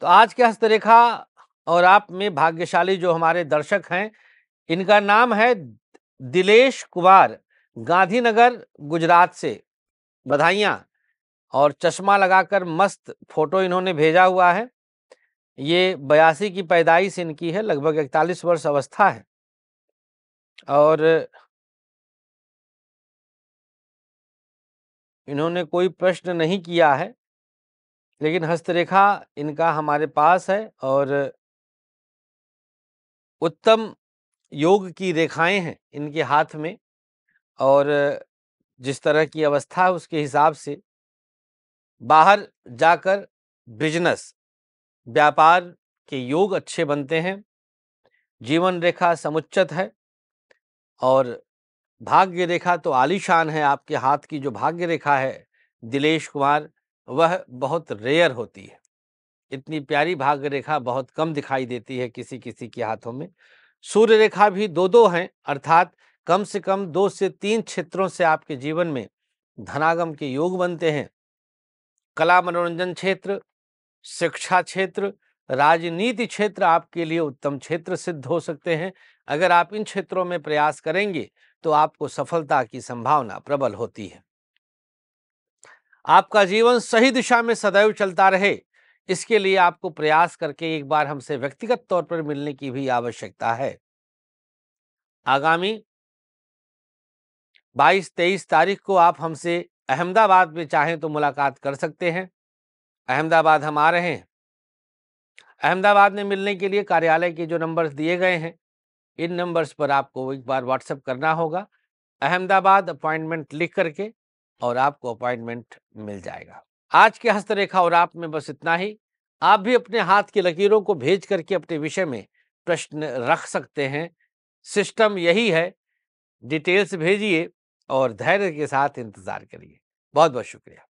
तो आज के हस्तरेखा और आप में भाग्यशाली जो हमारे दर्शक हैं इनका नाम है दिलेश कुमार गांधीनगर गुजरात से बधाइयाँ और चश्मा लगाकर मस्त फोटो इन्होंने भेजा हुआ है ये बयासी की पैदाइश इनकी है लगभग इकतालीस वर्ष अवस्था है और इन्होंने कोई प्रश्न नहीं किया है लेकिन हस्तरेखा इनका हमारे पास है और उत्तम योग की रेखाएं हैं इनके हाथ में और जिस तरह की अवस्था है उसके हिसाब से बाहर जाकर बिजनेस व्यापार के योग अच्छे बनते हैं जीवन रेखा समुच्चत है और भाग्य रेखा तो आलीशान है आपके हाथ की जो भाग्य रेखा है दिलेश कुमार वह बहुत रेयर होती है इतनी प्यारी भाग्य रेखा बहुत कम दिखाई देती है किसी किसी के हाथों में सूर्य रेखा भी दो दो हैं अर्थात कम से कम दो से तीन क्षेत्रों से आपके जीवन में धनागम के योग बनते हैं कला मनोरंजन क्षेत्र शिक्षा क्षेत्र राजनीति क्षेत्र आपके लिए उत्तम क्षेत्र सिद्ध हो सकते हैं अगर आप इन क्षेत्रों में प्रयास करेंगे तो आपको सफलता की संभावना प्रबल होती है आपका जीवन सही दिशा में सदैव चलता रहे इसके लिए आपको प्रयास करके एक बार हमसे व्यक्तिगत तौर पर मिलने की भी आवश्यकता है आगामी 22-23 तारीख को आप हमसे अहमदाबाद में चाहें तो मुलाकात कर सकते हैं अहमदाबाद हम आ रहे हैं अहमदाबाद में मिलने के लिए कार्यालय के जो नंबर्स दिए गए हैं इन नंबर्स पर आपको एक बार व्हाट्सएप करना होगा अहमदाबाद अपॉइंटमेंट लिख करके और आपको अपॉइंटमेंट मिल जाएगा आज के हस्तरेखा और आप में बस इतना ही आप भी अपने हाथ की लकीरों को भेज करके अपने विषय में प्रश्न रख सकते हैं सिस्टम यही है डिटेल्स भेजिए और धैर्य के साथ इंतज़ार करिए बहुत बहुत शुक्रिया